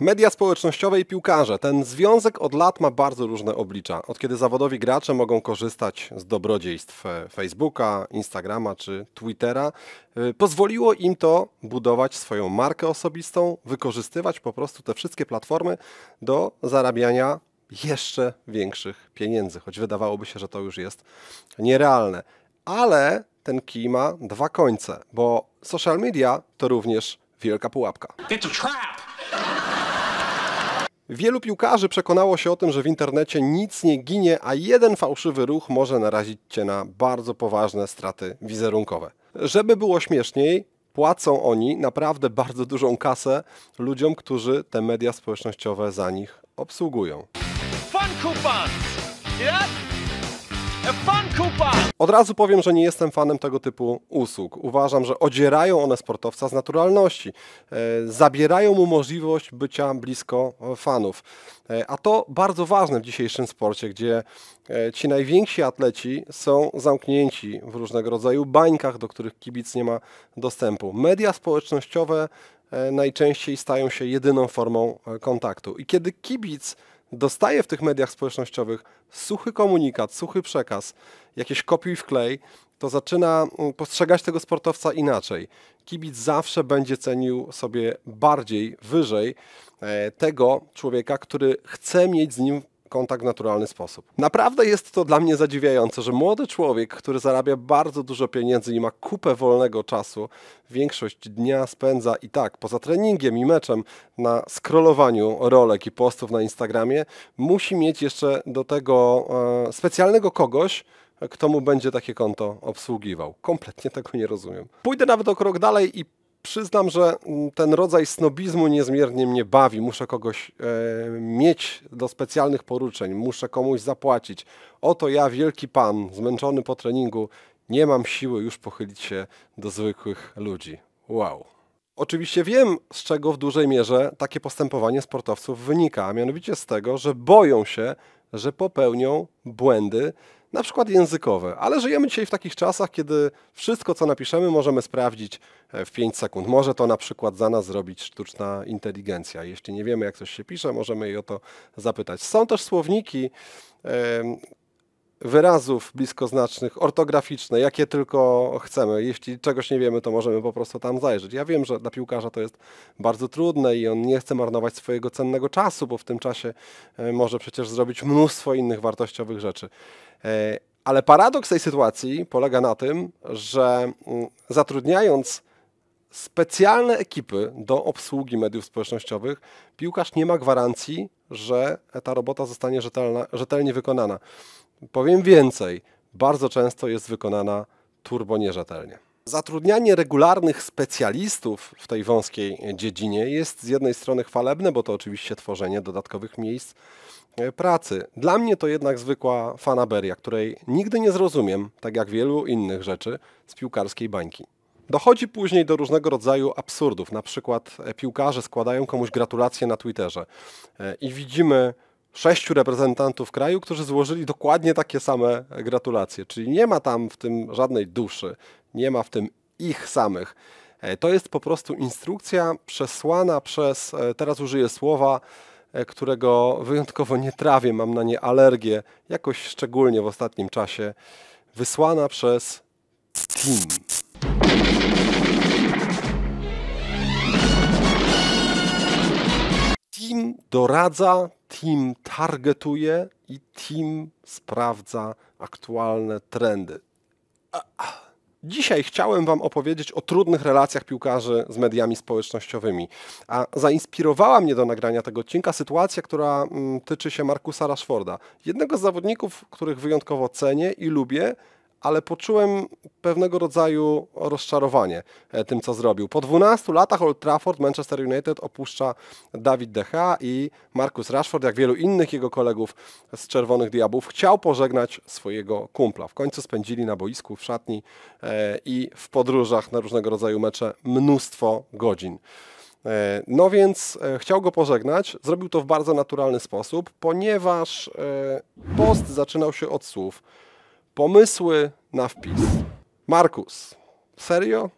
Media społecznościowe i piłkarze. Ten związek od lat ma bardzo różne oblicza. Od kiedy zawodowi gracze mogą korzystać z dobrodziejstw e, Facebooka, Instagrama czy Twittera, e, pozwoliło im to budować swoją markę osobistą, wykorzystywać po prostu te wszystkie platformy do zarabiania jeszcze większych pieniędzy, choć wydawałoby się, że to już jest nierealne. Ale ten kij ma dwa końce, bo social media to również wielka pułapka. It's a trap. Wielu piłkarzy przekonało się o tym, że w internecie nic nie ginie, a jeden fałszywy ruch może narazić cię na bardzo poważne straty wizerunkowe. Żeby było śmieszniej, płacą oni naprawdę bardzo dużą kasę ludziom, którzy te media społecznościowe za nich obsługują. Fun Yeah? Od razu powiem, że nie jestem fanem tego typu usług. Uważam, że odzierają one sportowca z naturalności. E, zabierają mu możliwość bycia blisko fanów. E, a to bardzo ważne w dzisiejszym sporcie, gdzie e, ci najwięksi atleci są zamknięci w różnego rodzaju bańkach, do których kibic nie ma dostępu. Media społecznościowe najczęściej stają się jedyną formą kontaktu. I kiedy kibic dostaje w tych mediach społecznościowych suchy komunikat, suchy przekaz, jakieś kopiuj wklej to zaczyna mm, postrzegać tego sportowca inaczej. Kibic zawsze będzie cenił sobie bardziej, wyżej e, tego człowieka, który chce mieć z nim kontakt w naturalny sposób. Naprawdę jest to dla mnie zadziwiające, że młody człowiek, który zarabia bardzo dużo pieniędzy i ma kupę wolnego czasu, większość dnia spędza i tak, poza treningiem i meczem, na scrollowaniu rolek i postów na Instagramie, musi mieć jeszcze do tego e, specjalnego kogoś, kto mu będzie takie konto obsługiwał. Kompletnie tego nie rozumiem. Pójdę nawet o krok dalej i przyznam, że mm, ten rodzaj snobizmu niezmiernie mnie bawi. Muszę kogoś e, mieć do specjalnych poruczeń, muszę komuś zapłacić. Oto ja, wielki pan, zmęczony po treningu, nie mam siły już pochylić się do zwykłych ludzi. Wow. Oczywiście wiem, z czego w dużej mierze takie postępowanie sportowców wynika, a mianowicie z tego, że boją się że popełnią błędy, na przykład językowe. Ale żyjemy dzisiaj w takich czasach, kiedy wszystko, co napiszemy, możemy sprawdzić e, w 5 sekund. Może to na przykład za nas zrobić sztuczna inteligencja. Jeśli nie wiemy, jak coś się pisze, możemy jej o to zapytać. Są też słowniki, wyrazów bliskoznacznych, ortograficzne, jakie tylko chcemy. Jeśli czegoś nie wiemy, to możemy po prostu tam zajrzeć. Ja wiem, że dla piłkarza to jest bardzo trudne i on nie chce marnować swojego cennego czasu, bo w tym czasie e, może przecież zrobić mnóstwo innych wartościowych rzeczy. E, ale paradoks tej sytuacji polega na tym, że mm, zatrudniając specjalne ekipy do obsługi mediów społecznościowych, piłkarz nie ma gwarancji, że ta robota zostanie rzetelna, rzetelnie wykonana. Powiem więcej, bardzo często jest wykonana turbo nierzetelnie. Zatrudnianie regularnych specjalistów w tej wąskiej dziedzinie jest z jednej strony chwalebne, bo to oczywiście tworzenie dodatkowych miejsc e, pracy. Dla mnie to jednak zwykła fanaberia, której nigdy nie zrozumiem, tak jak wielu innych rzeczy z piłkarskiej bańki. Dochodzi później do różnego rodzaju absurdów. Na przykład e, piłkarze składają komuś gratulacje na Twitterze e, i widzimy sześciu reprezentantów kraju, którzy złożyli dokładnie takie same gratulacje. Czyli nie ma tam w tym żadnej duszy, nie ma w tym ich samych. E, to jest po prostu instrukcja przesłana przez, e, teraz użyję słowa, e, którego wyjątkowo nie trawię, mam na nie alergię, jakoś szczególnie w ostatnim czasie, wysłana przez Team. Team doradza, team targetuje i team sprawdza aktualne trendy. Dzisiaj chciałem Wam opowiedzieć o trudnych relacjach piłkarzy z mediami społecznościowymi. A zainspirowała mnie do nagrania tego odcinka sytuacja, która mm, tyczy się Markusa Rashforda, jednego z zawodników, których wyjątkowo cenię i lubię, ale poczułem pewnego rodzaju rozczarowanie e, tym, co zrobił. Po 12 latach Old Trafford Manchester United opuszcza Dawid De Gea i Marcus Rashford, jak wielu innych jego kolegów z Czerwonych Diabłów, chciał pożegnać swojego kumpla. W końcu spędzili na boisku, w szatni e, i w podróżach na różnego rodzaju mecze mnóstwo godzin. E, no więc chciał go pożegnać. Zrobił to w bardzo naturalny sposób, ponieważ post zaczynał się od słów. Pomysły na wpis. Markus, serio?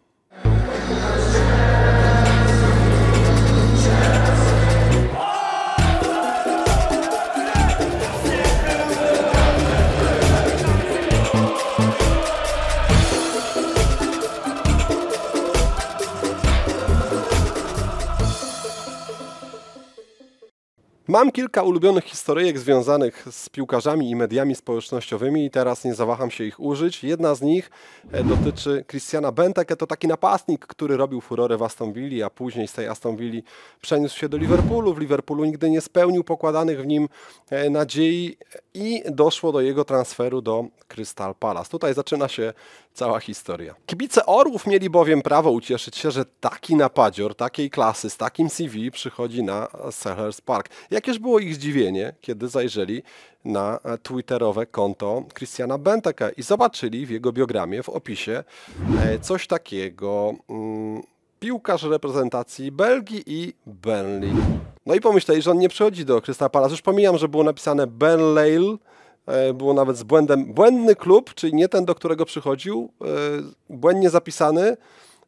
Mam kilka ulubionych historyjek związanych z piłkarzami i mediami społecznościowymi i teraz nie zawaham się ich użyć. Jedna z nich e, dotyczy Christiana Benteke, to taki napastnik, który robił furorę w Aston Villa, a później z tej Aston Villa przeniósł się do Liverpoolu. W Liverpoolu nigdy nie spełnił pokładanych w nim e, nadziei i doszło do jego transferu do Crystal Palace. Tutaj zaczyna się cała historia. Kibice Orłów mieli bowiem prawo ucieszyć się, że taki napadzior takiej klasy z takim CV przychodzi na Sellers Park. Jakież było ich zdziwienie, kiedy zajrzeli na twitterowe konto Christiana Benteke i zobaczyli w jego biogramie, w opisie e, coś takiego... Mm, piłkarz reprezentacji Belgii i Burnley. No i pomyśleli, że on nie przychodzi do Krystal Palace. Już pomijam, że było napisane Ben Lale, E, było nawet z błędem. Błędny klub, czyli nie ten, do którego przychodził, e, błędnie zapisany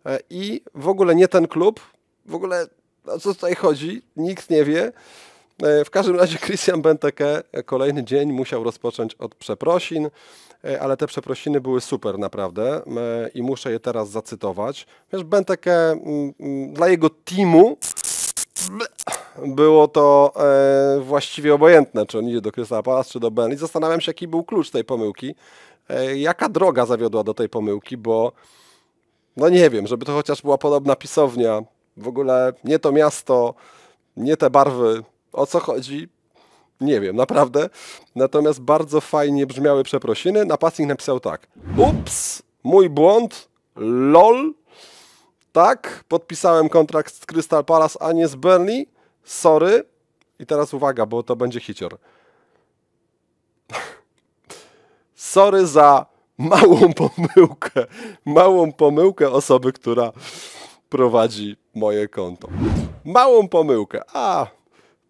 e, i w ogóle nie ten klub, w ogóle o co tutaj chodzi, nikt nie wie. W każdym razie Christian Benteke kolejny dzień musiał rozpocząć od przeprosin, ale te przeprosiny były super naprawdę i muszę je teraz zacytować. Wiesz, Benteke mm, mm, dla jego teamu było to e, właściwie obojętne, czy on idzie do Crystal Palace, czy do Burnley. Zastanawiam się, jaki był klucz tej pomyłki, e, jaka droga zawiodła do tej pomyłki, bo no nie wiem, żeby to chociaż była podobna pisownia, w ogóle nie to miasto, nie te barwy, o co chodzi, nie wiem, naprawdę. Natomiast bardzo fajnie brzmiały przeprosiny. Na Napastnik napisał tak. Ups, mój błąd, lol. Tak, podpisałem kontrakt z Crystal Palace, a nie z Burnley. Sorry. I teraz uwaga, bo to będzie hicior. Sorry za małą pomyłkę. Małą pomyłkę osoby, która prowadzi moje konto. Małą pomyłkę. A,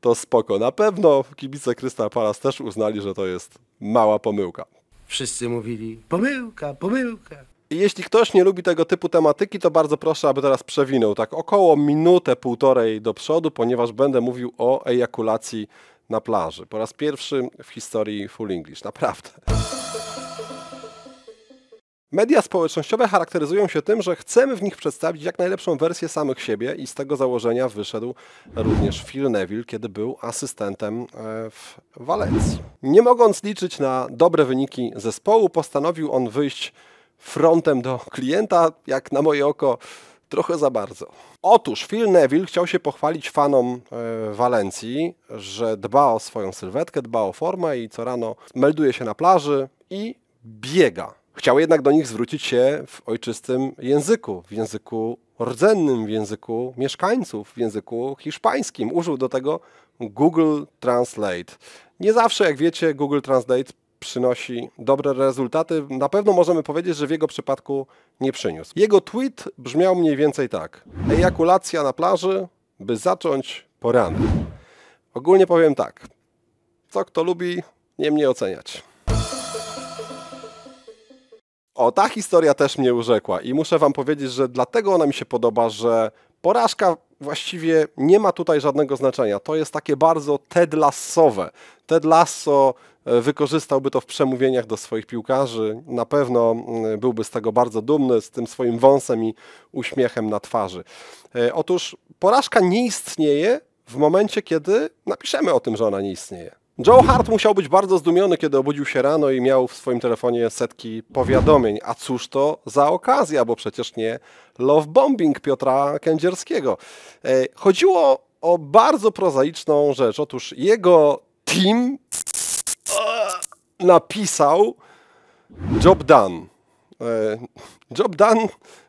to spoko. Na pewno kibice Krystal Palace też uznali, że to jest mała pomyłka. Wszyscy mówili pomyłka, pomyłka. Jeśli ktoś nie lubi tego typu tematyki, to bardzo proszę, aby teraz przewinął tak około minutę, półtorej do przodu, ponieważ będę mówił o ejakulacji na plaży. Po raz pierwszy w historii Full English, naprawdę. Media społecznościowe charakteryzują się tym, że chcemy w nich przedstawić jak najlepszą wersję samych siebie i z tego założenia wyszedł również Phil Neville, kiedy był asystentem e, w Walencji. Nie mogąc liczyć na dobre wyniki zespołu, postanowił on wyjść frontem do klienta, jak na moje oko trochę za bardzo. Otóż Phil Neville chciał się pochwalić fanom e, Walencji, że dba o swoją sylwetkę, dba o formę i co rano melduje się na plaży i biega. Chciał jednak do nich zwrócić się w ojczystym języku, w języku rdzennym, w języku mieszkańców, w języku hiszpańskim. Użył do tego Google Translate. Nie zawsze, jak wiecie, Google Translate przynosi dobre rezultaty. Na pewno możemy powiedzieć, że w jego przypadku nie przyniósł. Jego tweet brzmiał mniej więcej tak. Ejakulacja na plaży, by zacząć poranek. Ogólnie powiem tak. Co kto lubi, nie mnie oceniać. O, ta historia też mnie urzekła i muszę wam powiedzieć, że dlatego ona mi się podoba, że Porażka właściwie nie ma tutaj żadnego znaczenia. To jest takie bardzo Ted Lassowe. Ted Lasso e, wykorzystałby to w przemówieniach do swoich piłkarzy. Na pewno byłby z tego bardzo dumny, z tym swoim wąsem i uśmiechem na twarzy. E, otóż porażka nie istnieje w momencie, kiedy napiszemy o tym, że ona nie istnieje. Joe Hart musiał być bardzo zdumiony, kiedy obudził się rano i miał w swoim telefonie setki powiadomień. A cóż to za okazja, bo przecież nie love bombing Piotra Kędzierskiego. E, chodziło o bardzo prozaiczną rzecz. Otóż jego team e, napisał job done. E, job done,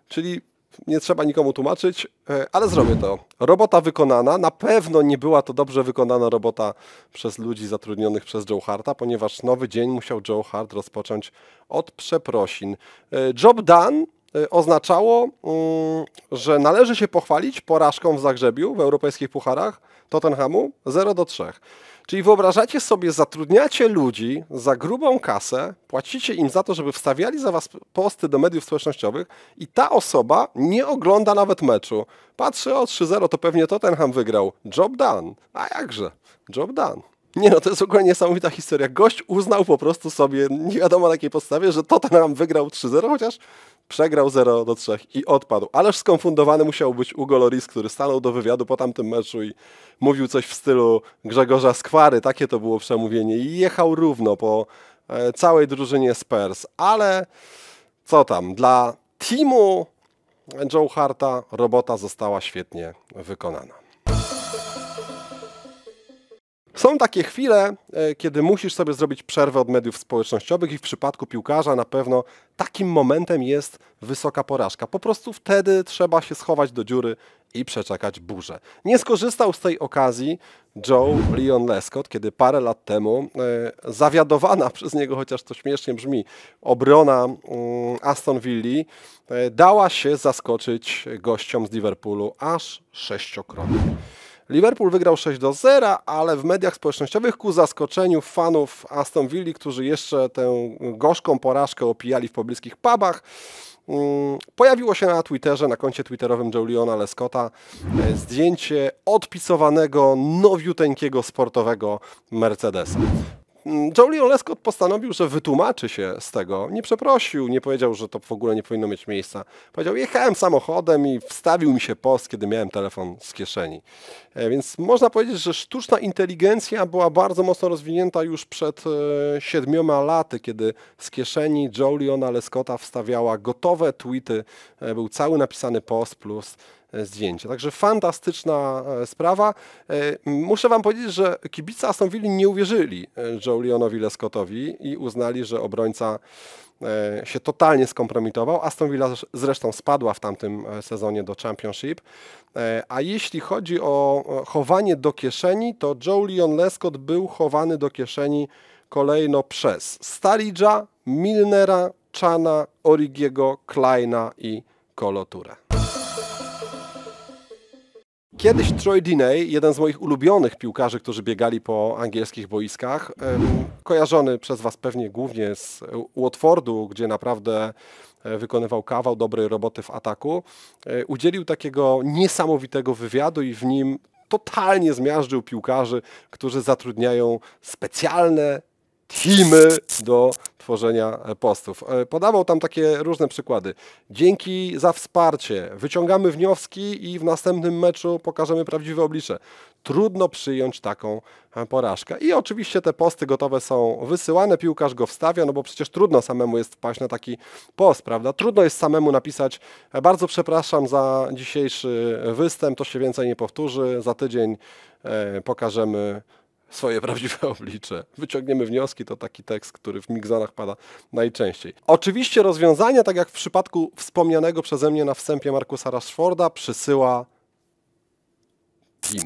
czyli nie trzeba nikomu tłumaczyć, e, ale zrobię to. Robota wykonana, na pewno nie była to dobrze wykonana robota przez ludzi zatrudnionych przez Joe Harta, ponieważ nowy dzień musiał Joe Hart rozpocząć od przeprosin. E, job done e, oznaczało, mm, że należy się pochwalić porażką w Zagrzebiu w europejskich pucharach Tottenhamu 0 do 3. Czyli wyobrażacie sobie, zatrudniacie ludzi za grubą kasę, płacicie im za to, żeby wstawiali za was posty do mediów społecznościowych i ta osoba nie ogląda nawet meczu. Patrzy, o 3-0 to pewnie Tottenham wygrał. Job done. A jakże? Job done. Nie no, to jest ogóle niesamowita historia. Gość uznał po prostu sobie, nie wiadomo na jakiej podstawie, że Tottenham wygrał 3-0, chociaż przegrał 0 do 3 i odpadł. Ależ skonfundowany musiał być Ugo Loris, który stanął do wywiadu po tamtym meczu i mówił coś w stylu Grzegorza Skwary, takie to było przemówienie i jechał równo po e, całej drużynie Spurs, ale co tam, dla teamu Joe Harta robota została świetnie wykonana. Są takie chwile, e, kiedy musisz sobie zrobić przerwę od mediów społecznościowych i w przypadku piłkarza na pewno takim momentem jest wysoka porażka. Po prostu wtedy trzeba się schować do dziury i przeczekać burzę. Nie skorzystał z tej okazji Joe Leon Lescott, kiedy parę lat temu e, zawiadowana przez niego, chociaż to śmiesznie brzmi, obrona mm, Aston Villa e, dała się zaskoczyć gościom z Liverpoolu aż sześciokrotnie. Liverpool wygrał 6 do 0, ale w mediach społecznościowych ku zaskoczeniu fanów Aston Villa, którzy jeszcze tę gorzką porażkę opijali w pobliskich pubach, mm, Pojawiło się na Twitterze, na koncie twitterowym Juliana Lescotta e, zdjęcie odpisowanego nowiuteńkiego sportowego Mercedesa. Mm, Jolie Oleskot postanowił, że wytłumaczy się z tego. Nie przeprosił, nie powiedział, że to w ogóle nie powinno mieć miejsca. Powiedział, jechałem samochodem i wstawił mi się post, kiedy miałem telefon z kieszeni. E, więc można powiedzieć, że sztuczna inteligencja była bardzo mocno rozwinięta już przed e, siedmioma laty, kiedy z kieszeni Joliona Lescotta wstawiała gotowe tweety. E, był cały napisany post plus E, zdjęcie. Także fantastyczna e, sprawa. E, muszę wam powiedzieć, że kibice Aston Villa nie uwierzyli Jolionowi Lescottowi i uznali, że obrońca się totalnie skompromitował. Aston Villa zresztą spadła w tamtym sezonie do Championship. A jeśli chodzi o chowanie do kieszeni, to Jolion Lescott był chowany do kieszeni kolejno przez Staridża, Milnera, Chana, Origiego, Kleina i Koloturę. Kiedyś Troy Diney, jeden z moich ulubionych piłkarzy, którzy biegali po angielskich boiskach, kojarzony przez Was pewnie głównie z Watfordu, gdzie naprawdę e, wykonywał kawał dobrej roboty w ataku, e, udzielił takiego niesamowitego wywiadu i w nim totalnie zmiażdżył piłkarzy, którzy zatrudniają specjalne teamy do tworzenia postów. E, podawał tam takie różne przykłady. Dzięki za wsparcie. Wyciągamy wnioski i w następnym meczu pokażemy prawdziwe oblicze. Trudno przyjąć taką e, porażkę. I oczywiście te posty gotowe są wysyłane, piłkarz go wstawia, no bo przecież trudno samemu jest wpaść na taki post, prawda? Trudno jest samemu napisać e, bardzo przepraszam za dzisiejszy występ, to się więcej nie powtórzy, za tydzień pokażemy swoje prawdziwe oblicze. Wyciągniemy wnioski, to taki tekst, który w Migzonach pada najczęściej. Oczywiście rozwiązania, tak jak w przypadku wspomnianego przeze mnie na wstępie Markusa Rashforda, przysyła Team.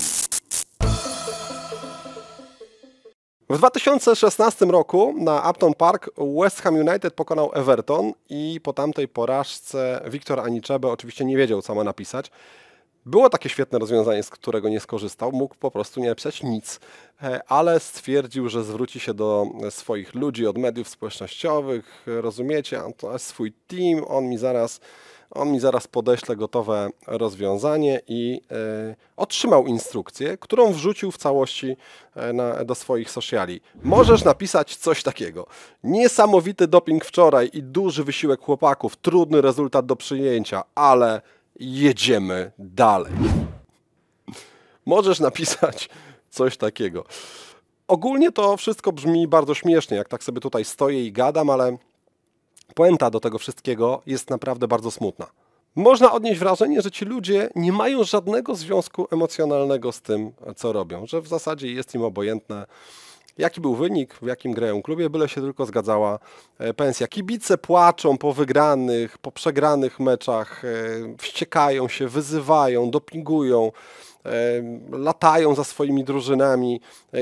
W 2016 roku na Upton Park West Ham United pokonał Everton i po tamtej porażce Wiktor Aniczebe oczywiście nie wiedział, co ma napisać. Było takie świetne rozwiązanie, z którego nie skorzystał, mógł po prostu nie napisać nic, e, ale stwierdził, że zwróci się do e, swoich ludzi od mediów społecznościowych, e, rozumiecie, to jest swój team, on mi zaraz, on mi zaraz podeśle gotowe rozwiązanie i otrzymał instrukcję, którą wrzucił w całości na, do swoich sociali. Możesz napisać coś takiego. Niesamowity doping wczoraj i duży wysiłek chłopaków, trudny rezultat do przyjęcia, ale jedziemy dalej. Możesz napisać coś takiego. Ogólnie to wszystko brzmi bardzo śmiesznie, jak tak sobie tutaj stoję i gadam, ale puenta do tego wszystkiego jest naprawdę bardzo smutna. Można odnieść wrażenie, że ci ludzie nie mają żadnego związku emocjonalnego z tym, co robią, że w zasadzie jest im obojętne, Jaki był wynik, w jakim grają klubie, byle się tylko zgadzała e, pensja. Kibice płaczą po wygranych, po przegranych meczach, e, wściekają się, wyzywają, dopingują e, latają za swoimi drużynami,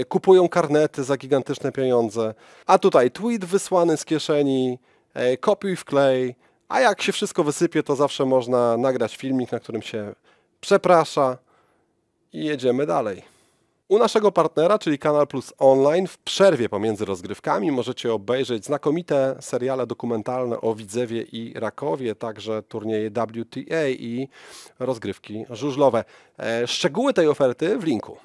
kupują karnety za gigantyczne pieniądze. A tutaj tweet wysłany z kieszeni, kopiuj w klej, a jak się wszystko wysypie, to zawsze można nagrać filmik, na którym się przeprasza i jedziemy dalej. U naszego partnera, czyli Kanal Plus Online, w przerwie pomiędzy rozgrywkami możecie obejrzeć znakomite seriale dokumentalne o Widzewie i Rakowie, także turnieje WTA i rozgrywki żużlowe. E, szczegóły tej oferty w linku.